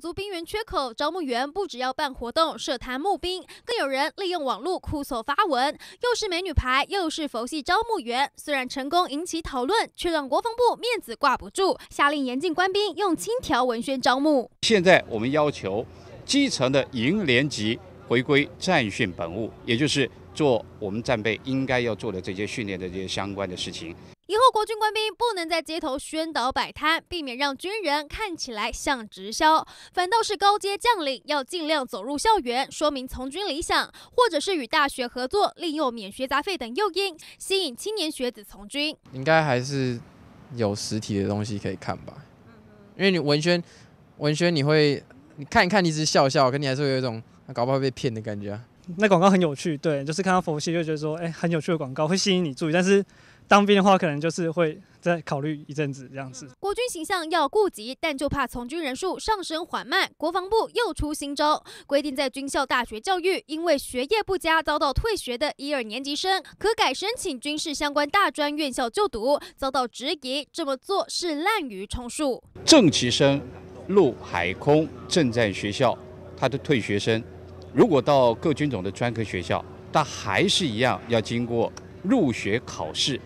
足兵员缺口，招募员不只要办活动设摊募兵，更有人利用网络酷搜发文，又是美女牌，又是佛系招募员。虽然成功引起讨论，却让国防部面子挂不住，下令严禁官兵用轻条文宣招募。现在我们要求基层的营连级回归战训本务，也就是做我们战备应该要做的这些训练的这些相关的事情。国军官兵不能在街头宣导摆摊，避免让军人看起来像直销。反倒是高阶将领要尽量走入校园，说明从军理想，或者是与大学合作，利用免学杂费等诱因，吸引青年学子从军。应该还是有实体的东西可以看吧？因为你文宣，文宣你会你看一看，你只是笑笑，跟你还是有一种搞不好被骗的感觉啊。那广告很有趣，对，就是看到佛系就觉得说，哎，很有趣的广告会吸引你注意，但是。当兵的话，可能就是会再考虑一阵子这样子。国军形象要顾及，但就怕从军人数上升缓慢。国防部又出新招，规定在军校大学教育，因为学业不佳遭到退学的一二年级生，可改申请军事相关大专院校就读。遭到质疑，这么做是滥竽充数。正其生陆海空正在学校，他的退学生如果到各军种的专科学校，他还是一样要经过入学考试。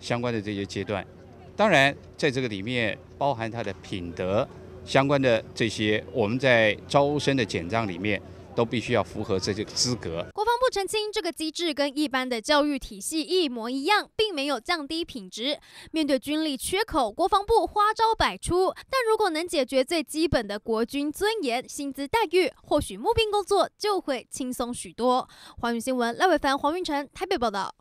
相关的这些阶段，当然在这个里面包含他的品德相关的这些，我们在招生的简章里面都必须要符合这些资格。国防部澄清，这个机制跟一般的教育体系一模一样，并没有降低品质。面对军力缺口，国防部花招百出，但如果能解决最基本的国军尊严、薪资待遇，或许募兵工作就会轻松许多。华语新闻赖伟凡、黄云成台北报道。